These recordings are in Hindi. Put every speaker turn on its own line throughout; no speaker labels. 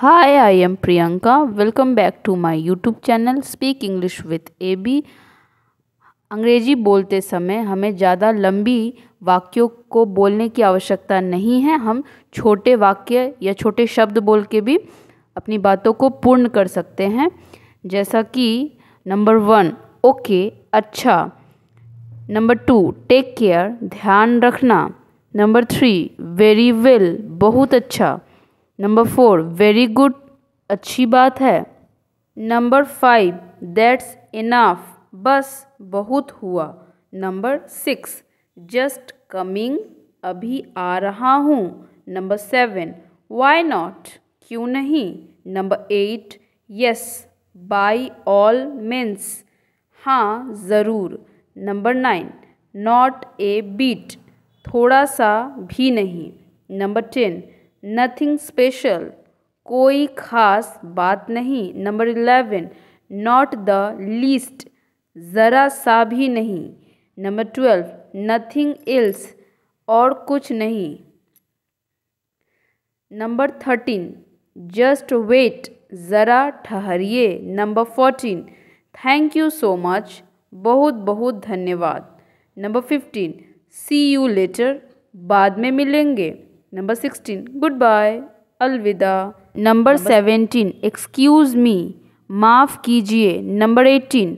Hi, I am Priyanka. Welcome back to my YouTube channel speak English with A B अंग्रेजी बोलते समय हमें ज़्यादा लंबी वाक्यों को बोलने की आवश्यकता नहीं है हम छोटे वाक्य या छोटे शब्द बोल के भी अपनी बातों को पूर्ण कर सकते हैं जैसा कि नंबर वन ओके अच्छा नंबर टू टेक केयर ध्यान रखना नंबर थ्री वेरी वेल बहुत अच्छा नंबर फोर वेरी गुड अच्छी बात है नंबर फाइव दैट्स इनाफ बस बहुत हुआ नंबर सिक्स जस्ट कमिंग अभी आ रहा हूँ नंबर सेवन वाई नॉट क्यों नहीं number eight yes by all means हाँ ज़रूर number nine not a bit थोड़ा सा भी नहीं नंबर टेन नथिंग स्पेशल कोई ख़ास बात नहीं number eleven not the least ज़रा सा भी नहीं नंबर ट्वेल्व नथिंग एल्स और कुछ नहीं नंबर थर्टीन जस्ट वेट ज़रा ठहरिए number fourteen thank you so much बहुत बहुत धन्यवाद number fifteen see you later बाद में मिलेंगे नंबर सिक्सटीन गुड बाय अलविदा नंबर सेवेंटीन एक्सक्यूज़ मी माफ़ कीजिए number eighteen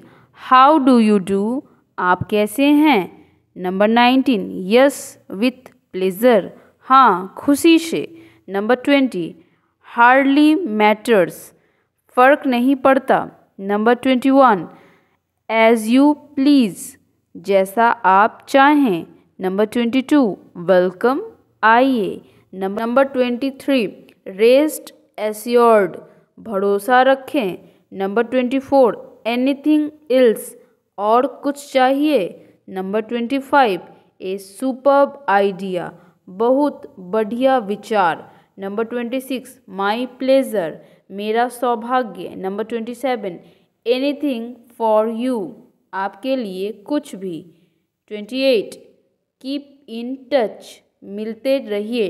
how do you do आप कैसे हैं number nineteen yes with pleasure हाँ खुशी से नंबर ट्वेंटी हार्डली मैटर्स फ़र्क नहीं पड़ता number twenty one as you please जैसा आप चाहें नंबर ट्वेंटी टू वेलकम आइए number twenty three rest assured भरोसा रखें number twenty four anything else और कुछ चाहिए number twenty five a super idea बहुत बढ़िया विचार number twenty six my pleasure मेरा सौभाग्य number twenty seven anything for you आपके लिए कुछ भी twenty eight keep in touch मिलते रहिए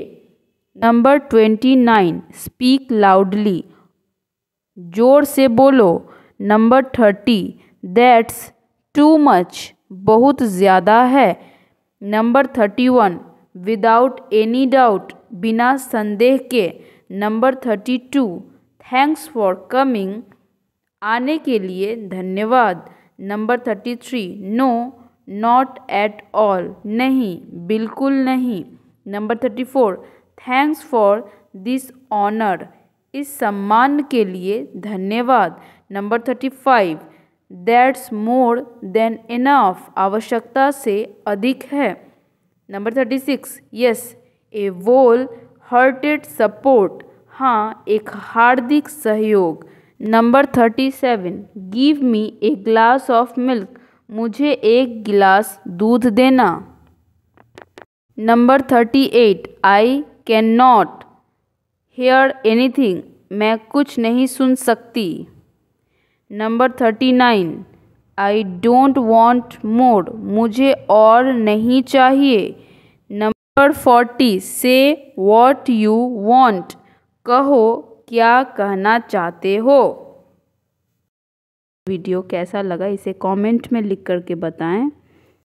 number twenty nine speak loudly ज़ोर से बोलो number thirty that's too much बहुत ज़्यादा है number thirty one without any doubt बिना संदेह के number thirty two thanks for coming आने के लिए धन्यवाद number thirty three no not at all नहीं बिल्कुल नहीं number thirty four thanks for this honour इस सम्मान के लिए धन्यवाद number thirty five that's more than enough आवश्यकता से अधिक है number thirty six yes a wall hurted support हाँ एक हार्दिक सहयोग number thirty seven give me a glass of milk मुझे एक गिलास दूध देना number thirty eight I can not hear anything मैं कुछ नहीं सुन सकती number thirty nine I don't want more मुझे और नहीं चाहिए नंबर फोर्टी से वॉट यू वॉन्ट कहो क्या कहना चाहते हो वीडियो कैसा लगा इसे कमेंट में लिख करके बताएं